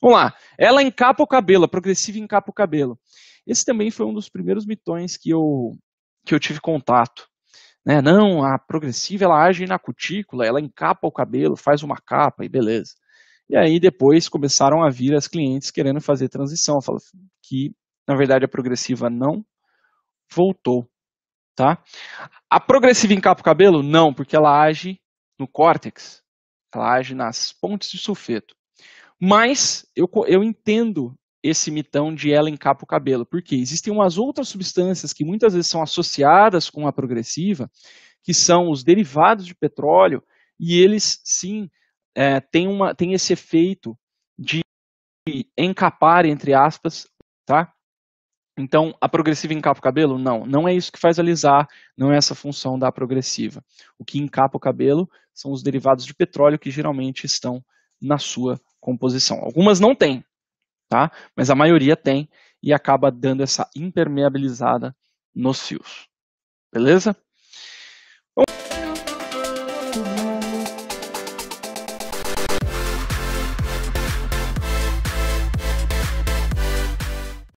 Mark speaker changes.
Speaker 1: Vamos lá. Ela encapa o cabelo, a progressiva encapa o cabelo. Esse também foi um dos primeiros mitões que eu, que eu tive contato. Né? Não, a progressiva ela age na cutícula, ela encapa o cabelo, faz uma capa e beleza. E aí depois começaram a vir as clientes querendo fazer transição, fala que na verdade a progressiva não voltou, tá? A progressiva encapa o cabelo? Não, porque ela age no córtex, ela age nas pontes de sulfeto. Mas eu, eu entendo esse mitão de ela encapa o cabelo, porque existem umas outras substâncias que muitas vezes são associadas com a progressiva, que são os derivados de petróleo, e eles sim é, têm, uma, têm esse efeito de encapar, entre aspas, tá? Então, a progressiva encapa o cabelo? Não, não é isso que faz alisar, não é essa função da progressiva. O que encapa o cabelo são os derivados de petróleo que geralmente estão na sua composição. Algumas não têm, tá? mas a maioria tem e acaba dando essa impermeabilizada nos fios. Beleza?